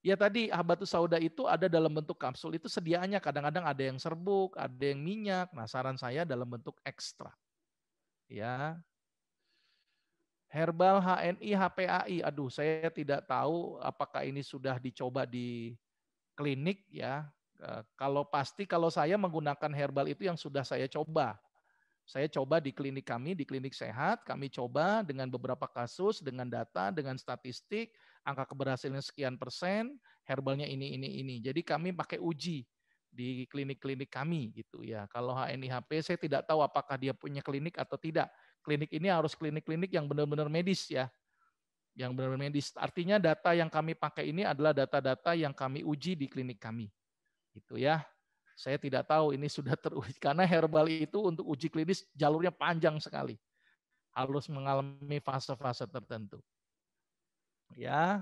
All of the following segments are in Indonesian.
Ya tadi habatus sauda itu ada dalam bentuk kapsul itu sediaannya kadang-kadang ada yang serbuk, ada yang minyak. Nah, saran saya dalam bentuk ekstra. Ya. Herbal HNI HPAI. Aduh, saya tidak tahu apakah ini sudah dicoba di klinik ya. Eh, kalau pasti kalau saya menggunakan herbal itu yang sudah saya coba. Saya coba di klinik kami, di klinik sehat, kami coba dengan beberapa kasus, dengan data, dengan statistik, angka keberhasilan sekian persen, herbalnya ini, ini, ini. Jadi kami pakai uji di klinik-klinik kami gitu ya. Kalau HNIHP saya tidak tahu apakah dia punya klinik atau tidak. Klinik ini harus klinik-klinik yang benar-benar medis ya. Yang benar-benar medis. Artinya data yang kami pakai ini adalah data-data yang kami uji di klinik kami. Gitu ya. Saya tidak tahu ini sudah teruji karena herbal itu untuk uji klinis jalurnya panjang sekali. Harus mengalami fase-fase tertentu. Ya.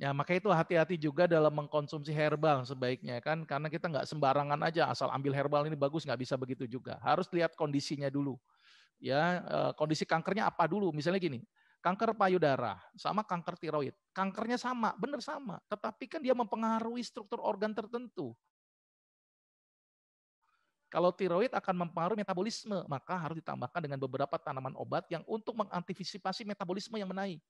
Ya, maka itu hati-hati juga dalam mengkonsumsi herbal sebaiknya kan karena kita nggak sembarangan aja asal ambil herbal ini bagus nggak bisa begitu juga. Harus lihat kondisinya dulu. Ya, eh, kondisi kankernya apa dulu? Misalnya gini, kanker payudara sama kanker tiroid. Kankernya sama, bener sama, tetapi kan dia mempengaruhi struktur organ tertentu. Kalau tiroid akan mempengaruhi metabolisme, maka harus ditambahkan dengan beberapa tanaman obat yang untuk mengantisipasi metabolisme yang menaik.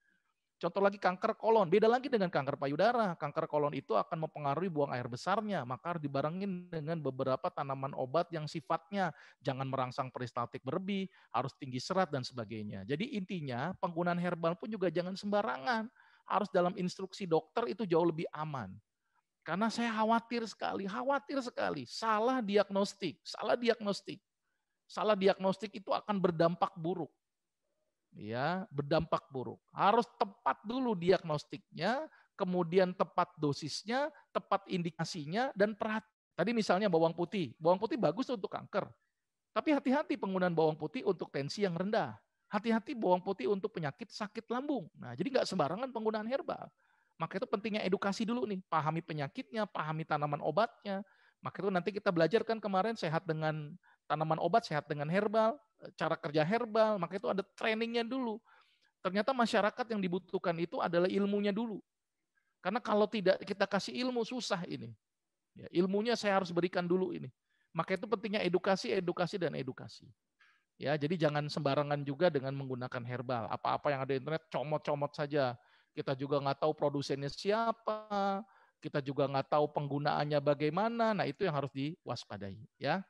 Contoh lagi kanker kolon, beda lagi dengan kanker payudara. Kanker kolon itu akan mempengaruhi buang air besarnya, maka harus dibarengin dengan beberapa tanaman obat yang sifatnya jangan merangsang peristaltik berlebih, harus tinggi serat dan sebagainya. Jadi intinya penggunaan herbal pun juga jangan sembarangan, harus dalam instruksi dokter itu jauh lebih aman. Karena saya khawatir sekali, khawatir sekali. Salah diagnostik, salah diagnostik. Salah diagnostik itu akan berdampak buruk. Ya, berdampak buruk. Harus tepat dulu diagnostiknya, kemudian tepat dosisnya, tepat indikasinya, dan perhati. Tadi misalnya bawang putih. Bawang putih bagus untuk kanker. Tapi hati-hati penggunaan bawang putih untuk tensi yang rendah. Hati-hati bawang putih untuk penyakit sakit lambung. Nah, jadi nggak sembarangan penggunaan herbal. Maka itu pentingnya edukasi dulu nih, pahami penyakitnya, pahami tanaman obatnya. Maka itu nanti kita belajar kan kemarin sehat dengan tanaman obat, sehat dengan herbal, cara kerja herbal, maka itu ada trainingnya dulu. Ternyata masyarakat yang dibutuhkan itu adalah ilmunya dulu. Karena kalau tidak kita kasih ilmu susah ini. Ya, ilmunya saya harus berikan dulu ini. Maka itu pentingnya edukasi, edukasi dan edukasi. Ya, jadi jangan sembarangan juga dengan menggunakan herbal. Apa-apa yang ada di internet comot-comot saja kita juga nggak tahu produsennya siapa, kita juga nggak tahu penggunaannya bagaimana. Nah, itu yang harus diwaspadai, ya.